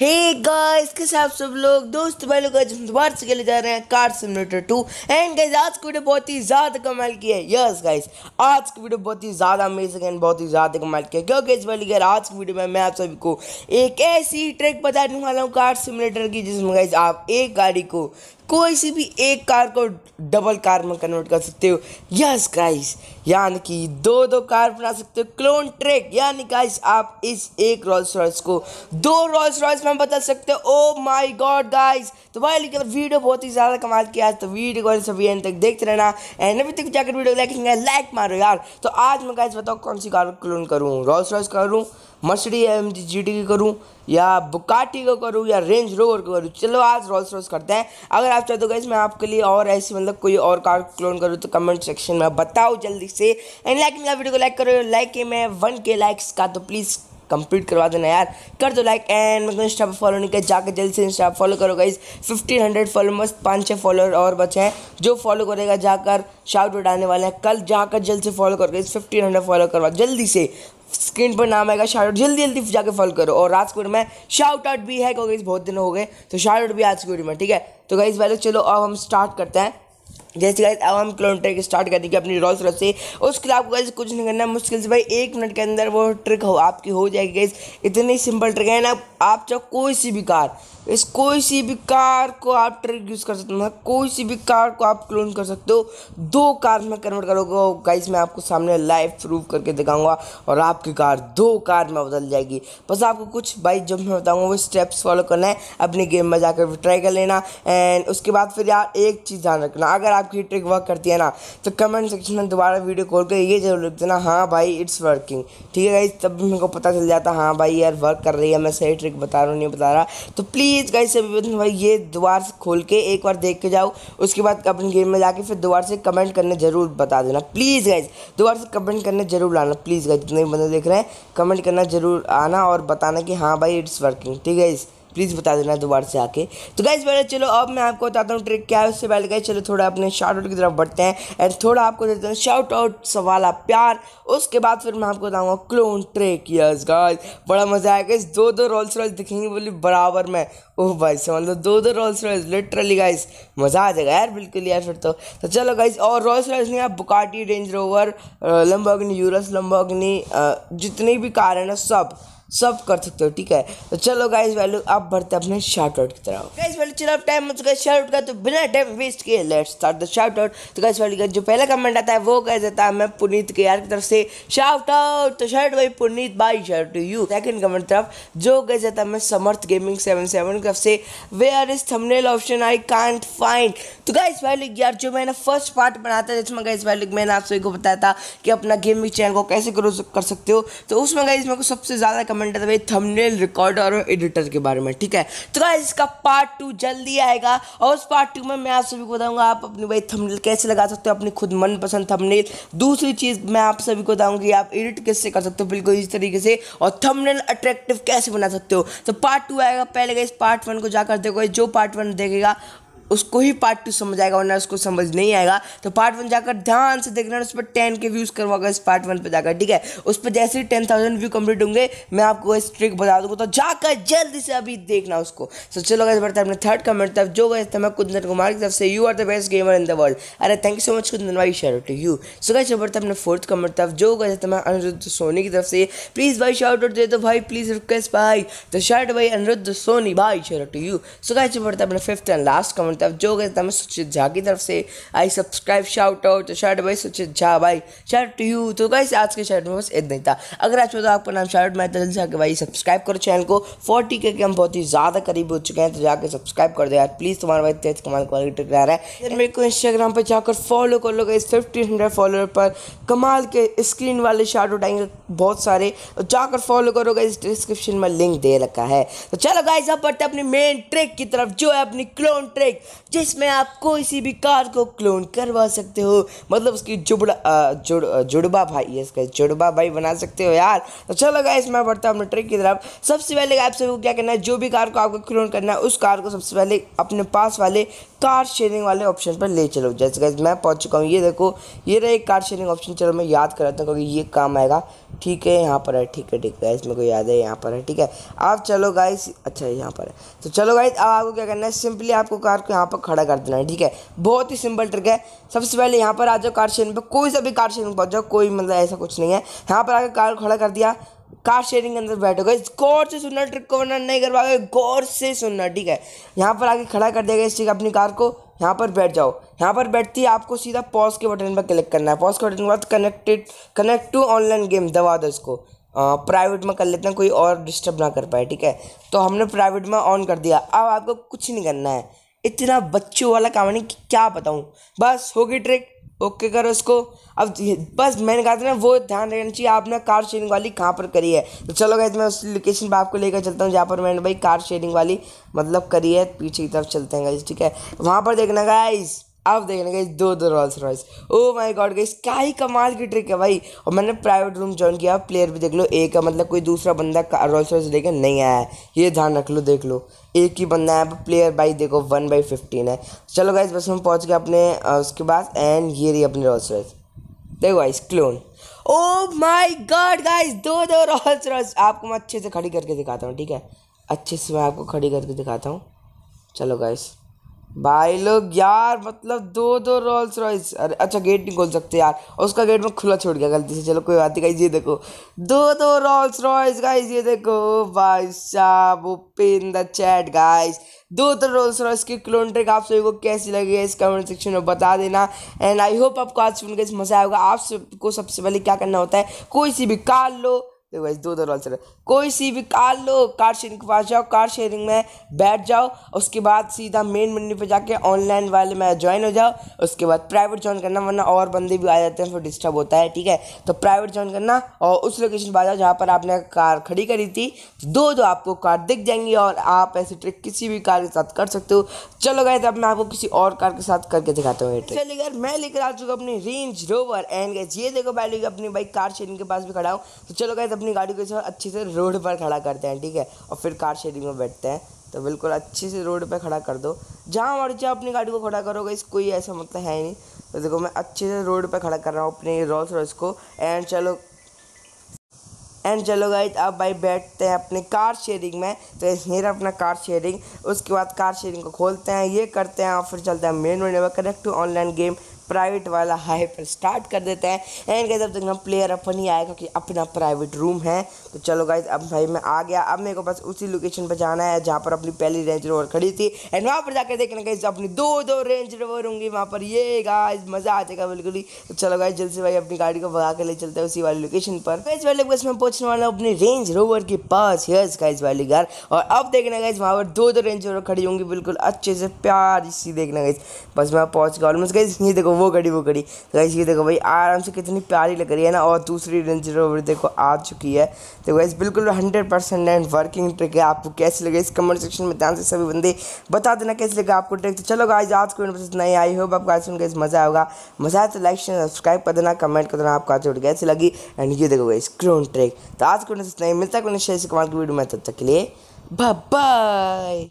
hey guys कैसे आप सब लोग दोस्त भाई लोग आज हम दोबारा से खेले जा रहे हैं कार सिमुलेटर 2 एंड गाइस आज की वीडियो बहुत ही ज़्यादा कमाल की है यस गाइस आज की वीडियो बहुत ही ज़्यादा अमेजिंग एंड बहुत ही ज़्यादा कमाल की है क्योंकि इस वाली अगर आज की वीडियो में मैं आप सभी को एक ऐसी ट्रैक बताने वाला हूँ कार सिमुलेटर की जिसमें गाइस आप एक गाड़ी को कोई सी भी एक कार को डबल कार में कन्वर्ट कर सकते हो यस गाइस यानी कि दो दो कार बना सकते हो क्लोन ट्रैक यानी गाइस आप इस एक रॉयल्स रॉयस को दो रॉयल्स रॉयस में बदल सकते हो ओ माय गॉड गाइस तो भाई लेकिन वीडियो बहुत ही ज़्यादा कमाल किया आज तो वीडियो को सभी एंड तक देखते रहना एंड अभी तक जाकर वीडियो लाइक लाइक मारो यार तो आज मैं गाइस बताओ कौन सी कार क्लोन करूँ रॉयल्स रॉयस करूँ Mercedes M G G T की करूँ या बुकाटी को करूँ या रेंज रोवर को करूँ चलो आज रोल्स रोज करते हैं अगर आप चाहते हो गैस मैं आपके लिए और ऐसी मतलब कोई और कार क्लोन करूँ तो कमेंट सेक्शन में बताओ जल्दी से एंड लाइक मेरा वीडियो को लाइक करो लाइक के मैं वन के लाइक्स का तो प्लीज़ कंप्लीट करवा देना यार कर दो लाइक एंड मतलब इंस्टा पर फॉलो नहीं कर जाकर जल्द से इंस्टा फॉलो करो गाइज फिफ्टीन हंड्रेड फॉलो मस्त पाँच छः फॉलोअर और बचे हैं जो फॉलो करेगा जाकर शाउट उठाने वाले हैं कल जाकर जल्द से फॉलो करो गाइज फिफ्टीन हंड्रेड फॉलो करवा जल्दी से स्क्रीन पर नाम आएगा शाउट जल्दी जल्दी जाकर फॉलो करो और राजकोट में शाउट आउट भी है क्योंकि बहुत दिन हो गए तो शाउट आउट भी आज की वीडियो में ठीक है तो गाइज वाले चलो अब हम स्टार्ट करते हैं जैसे गाइस अब हम किलोमीटर स्टार्ट कर देंगे अपनी रोल्स रोज से उसके लिए आपको गाइस कुछ नहीं करना मुश्किल से भाई एक मिनट के अंदर वो ट्रिक हो आपकी हो जाएगी गाइस इतनी सिंपल ट्रिक है ना आप चाहो कोई सी भी कार इस कोई सी भी कार को आप ट्रिक यूज़ कर सकते हो मतलब कोई सी भी कार को आप क्लोन कर सकते हो दो कार में कन्वर्ट करोगे गाइस मैं आपको सामने लाइव प्रूव करके दिखाऊंगा और आपकी कार दो कार में बदल जाएगी बस आपको कुछ बाइक जब मैं बताऊँगा वो स्टेप्स फॉलो करना है अपने गेम में जाकर ट्राई कर लेना एंड उसके बाद फिर यार एक चीज़ ध्यान रखना अगर आपकी ट्रिक वर्क करती है ना तो कमेंट सेक्शन में दोबारा वीडियो खोल कर ये जरूर लिख देना हाँ भाई इट्स वर्किंग ठीक है गाइज तब भी मेरे को पता चल जाता हाँ भाई यार वर्क कर रही है मैं सही ट्रिक बता रहा हूँ नहीं बता रहा तो प्लीज़ प्लीज़ गाइस सभी बच्चों भाई ये दोबारा से खोल के एक बार देख के जाओ उसके बाद अपने गेम में जाके फिर दोबारा से कमेंट करने ज़रूर बता देना प्लीज़ गाइस दोबारा से कमेंट करने ज़रूर लाना प्लीज़ गाइस जितने भी बंदे देख रहे हैं कमेंट करना ज़रूर आना और बताना कि हाँ भाई इट्स वर्किंग ठीक है इस प्लीज़ बता देना दोबारा से आके तो गाइज पहले चलो अब मैं आपको बताता हूँ ट्रिक क्या है उससे पहले गए चलो थोड़ा अपने शार्ट आउट की तरफ बढ़ते हैं एंड थोड़ा आपको देते हैं शार्ट आउट सवाल प्यार उसके बाद फिर मैं आपको बताऊँगा क्लोन ट्रिक यस गाइज बड़ा मज़ा आएगा इस दो दो रोल्स रॉयल्स दिखेंगे बोली बराबर में ओह भाई से मतलब दो दो रोल्स रॉयल्स लिटरली गाइज मज़ा आ जाएगा यार बिल्कुल यार फिर तो, तो चलो गाइज और रोल्स रॉयल्स नहीं आप बुकाटी रेंज रोवर अग्नि यूरस अग्नि जितनी भी कार है ना सब सब कर सकते हो ठीक है तो चलो गाइज वैल्यू आप बढ़ते अपने शार्ट आउट की तरह गाइज वैल्यू चलो टाइम हो चुका है शार्ट आउट का तो बिना टाइम वेस्ट किए let's start the shout out तो गाइज वैल्यू का जो पहला कमेंट आता है वो कह देता है मैं पुनीत के यार की तरफ से शार्ट आउट तो शर्ट भाई Puneet by shout to you second comment तरफ जो कह देता है मैं समर्थ गेमिंग सेवन सेवन की तरफ से we are is thumbnail option I can't find तो गाइज वैल्यू यार जो मैंने फर्स्ट पार्ट बनाया था जिसमें गाइज वैल्यू मैंने आप सभी को बताया था कि अपना गेमिंग चैनल को कैसे ग्रो कर सकते हो तो उसमें गाइज मेरे को सबसे ज़्यादा कमेंट डेवलपमेंट है भाई थंबनेल रिकॉर्डर और एडिटर के बारे में ठीक है तो गाइस इसका पार्ट टू जल्दी आएगा और उस पार्ट टू में मैं आप सभी को बताऊंगा आप अपने भाई थंबनेल कैसे लगा सकते हो अपनी खुद मनपसंद थंबनेल दूसरी चीज़ मैं आप सभी को बताऊँगी आप एडिट कैसे कर सकते हो बिल्कुल इस तरीके से और थमनेल अट्रैक्टिव कैसे बना सकते हो तो पार्ट टू आएगा पहले गए पार्ट वन को जाकर देखो जो पार्ट वन देखेगा उसको ही पार्ट टू समझ आएगा वरना उसको समझ नहीं आएगा तो पार्ट वन जाकर ध्यान से देखना उस पर टेन के व्यूज़ करवाऊंगा इस पार्ट वन पर जाकर ठीक है उस पर जैसे ही टेन थाउजेंड व्यू कंप्लीट होंगे मैं आपको इस ट्रिक बता दूंगा तो जाकर जल्दी से अभी देखना उसको सो चलो गए बढ़ते अपने थर्ड कमेंट तरफ जो गए थे तो मैं कुंदन कुमार की तरफ से you are the best gamer in the world अरे thank you so much Kundan भाई शेयर टू यू सो गए बढ़ते अपने फोर्थ कमेंट तरफ जो गए थे तो मैं अनिरुद्ध सोनी की तरफ से प्लीज़ भाई शाउट आउट दे दो भाई प्लीज़ रिक्वेस्ट भाई तो शर्ट भाई अनिरुद्ध सोनी भाई शेयर टू यू सो गए बढ़ते अपने फिफ्थ एंड लास्ट कमेंट तब जो गए તમે सुचित झा की तरफ से I subscribe shout out shout भाई सुचित झा भाई शर्ट टू यू तो गाइस आज के शर्ट में बस इतना ही था अगर आज तो आपका नाम शर्ट मैं जल्दी जाकर भाई सब्सक्राइब करो चैनल को फोर्टी के हम बहुत ही ज़्यादा करीब हो चुके हैं तो जाकर सब्सक्राइब कर दो यार प्लीज़ तुम्हारे भाई तेज कमाल क्वालिटी टकरा रहा है मेरे को इंस्टाग्राम पर जाकर फॉलो कर लो इस फिफ्टीन हंड्रेड फॉलोअर पर कमाल के स्क्रीन वाले शर्ट उठाएंगे बहुत सारे जाकर फॉलो करो गाइज डिस्क्रिप्शन में लिंक दे रखा है तो चलो गाइस अब बढ़ते अपनी मेन ट्रिक की तरफ जो है अपनी क्लोन ट्रिक जिसमें आप कोई सी भी कार को क्लोन करवा सकते हो मतलब उसकी जुबड़ा जुड़ जुड़बा भाई इसका जुड़बा भाई बना सकते हो यार तो चलो इसमें बढ़ता हूँ अपने ट्रिक की तरफ सबसे पहले आप सभी को क्या करना है जो भी कार को आपको क्लोन करना है उस कार को सबसे पहले अपने पास वाले कार शेयरिंग वाले ऑप्शन पर ले चलो जैसे गैस मैं पहुंच चुका हूँ ये देखो ये रहा एक कार शेयरिंग ऑप्शन चलो मैं याद कराता हूँ क्योंकि ये काम आएगा ठीक है यहाँ पर है ठीक है ठीक है इसमें को याद है यहाँ पर है ठीक है आप चलो गाइस अच्छा यहाँ पर है तो चलो गाइस अब आपको क्या करना है सिंपली आपको कार को यहाँ पर खड़ा कर देना है ठीक है बहुत ही सिंपल ट्रिक है सबसे पहले यहाँ पर आ जाओ कार शेयरिंग पर कोई सा भी कार शेयरिंग पहुँच जाओ कोई मतलब ऐसा कुछ नहीं है यहाँ पर आकर कार खड़ा कर दिया कार शेयरिंग के अंदर बैठोगे गौर से सुनना ट्रिक को वर्णन नहीं कर पाओगे गौर से सुनना ठीक है यहाँ पर आके खड़ा कर देगा इस ठीक अपनी कार को यहाँ पर बैठ जाओ यहाँ पर बैठती है आपको सीधा पॉज के बटन पर क्लिक करना है पॉज के बटन के बाद connected connect to online game दबा दो इसको प्राइवेट में कर लेते हैं कोई और डिस्टर्ब ना कर पाए ठीक है तो हमने प्राइवेट में ऑन कर दिया अब आपको कुछ नहीं करना है इतना बच्चों वाला कहानी क्या बताऊँ बस होगी ट्रिक ओके करो इसको अब बस मैंने कहा था ना वो ध्यान रखना चाहिए आपने कार शेयरिंग वाली कहाँ पर करी है तो चलो गए मैं उस लोकेशन पर आपको लेकर चलता हूँ जहाँ पर मैंने भाई कार शेयरिंग वाली मतलब करी है पीछे की तरफ चलते हैं गाइज ठीक है वहाँ पर देखना गाइज़ अब देखने गई दो दो Rolls Royce oh my God गई क्या ही कमाल की ट्रिक है भाई और मैंने प्राइवेट रूम ज्वाइन किया प्लेयर भी देख लो एक का मतलब कोई दूसरा बंदा रॉयस रॉयस लेकर नहीं आया है ये ध्यान रख लो देख लो एक ही बंदा है प्लेयर भाई देखो वन बाई फिफ्टीन है चलो गाइस बस में पहुँच गया अपने उसके पास एंड ये रही अपने रॉयस रॉयस देखो guys clone oh my God guys दो दो रॉयस रॉयस आपको मैं अच्छे से खड़ी करके दिखाता हूँ ठीक है अच्छे से मैं आपको खड़ी करके दिखाता हूँ चलो गाइस भाई लोग यार मतलब दो दो रोल्स रॉयस अरे अच्छा गेट नहीं खोल सकते यार उसका गेट में खुला छोड़ गया गलती से चलो कोई बात नहीं ये देखो दो दो रोल्स रॉयस गाइस ये देखो भाई साहब ओपन द चैट गाइस दो दो रोल्स रॉयस की क्लोन ट्रिक आप सभी को कैसी लगी है इस कमेंट सेक्शन में बता देना एंड आई होप आपको आज सुनकर मजा आएगा आप सबको सबसे पहले क्या करना होता है कोई सी भी कार लो तो भाई दो दो चल रहे कोई सी भी कार लो कार शेयरिंग के पास जाओ कार शेयरिंग में बैठ जाओ उसके बाद सीधा मेन मंडी पे जाके ऑनलाइन वाले में ज्वाइन हो जाओ उसके बाद प्राइवेट ज्वाइन करना वरना और बंदे भी आ जाते हैं फिर डिस्टर्ब होता है ठीक है तो प्राइवेट ज्वाइन करना और उस लोकेशन पर आ जाओ जहाँ पर आपने कार खड़ी करी थी दो दो आपको कार दिख जाएंगी और आप ऐसी ट्रिक किसी भी कार के साथ कर सकते हो चलो गए तो अब मैं आपको किसी और कार के साथ करके दिखाता हूँ चलिए यार मैं लेकर आ चुका अपनी रेंज रोवर एंड गैस ये देखो मैं अपनी बाइक कार शेयरिंग के पास भी खड़ा हूँ तो चलो गए अपने अपनी गाड़ी को इस अच्छे से रोड पर खड़ा करते हैं ठीक है और फिर कार शेयरिंग में बैठते हैं तो बिल्कुल अच्छे से रोड पर खड़ा कर दो जहाँ मर्जी अपनी गाड़ी को खड़ा करोगे इस कोई ऐसा मतलब है नहीं तो देखो मैं अच्छे से रोड पर खड़ा कर रहा हूँ अपने रोल्स रॉयस को एंड चलो एंड चलो गए अब भाई बैठते हैं अपने कार शेयरिंग में तो मेरा अपना कार शेयरिंग उसके बाद कार शेयरिंग को खोलते हैं ये करते हैं और फिर चलते हैं main road connect to online game private वाला हाई पर स्टार्ट कर देते हैं एंड कहते अब तक हम प्लेयर अपन ही आएगा क्योंकि अपना प्राइवेट रूम है तो चलो गाइज अब भाई मैं आ गया अब मेरे को बस उसी लोकेशन पर जाना है जहाँ पर अपनी पहली रेंज रोवर खड़ी थी एंड वहाँ पर जाकर देखना गाइज अपनी दो दो रेंज रोवर होंगी वहाँ पर ये गाइज मज़ा आ जाएगा बिल्कुल ही तो चलो गाइज जल्द से भाई अपनी गाड़ी को भगा के ले चलते हैं उसी वाली लोकेशन पर गाइज वाले बस मैं पहुँचने वाला हूँ अपनी रेंज रोवर के पास यस गाइज वाली घर और अब देखना गाइज वहाँ पर दो दो रेंज रोवर खड़ी होंगी बिल्कुल अच्छे से प्यार इसी देखना गाइज बस मैं पहुँच गया ऑलमोस्ट गाइज ये देखो वो घड़ी वो घड़ी गाइस ये देखो भाई आराम से कितनी प्यारी लग रही है ना और दूसरी रेंज रोवर देखो आ चुकी है तो गाइस बिल्कुल hundred percent and working trick है आपको कैसे लगे इस कमेंट सेक्शन में ध्यान से सभी बंदे बता देना कैसे लगा आपको ट्रिक तो चलो गाइस आज को नहीं आई होप आपको सुन गई मज़ा आएगा मज़ा आया तो लाइक शेयर सब्सक्राइब कर देना कमेंट कर देना आपको आज वीडियो लगी एंड ये देखो गाइस क्रोन ट्रिक तो आज को मिलता कोई शेयर से कमाल की वीडियो में तब तक के लिए बाय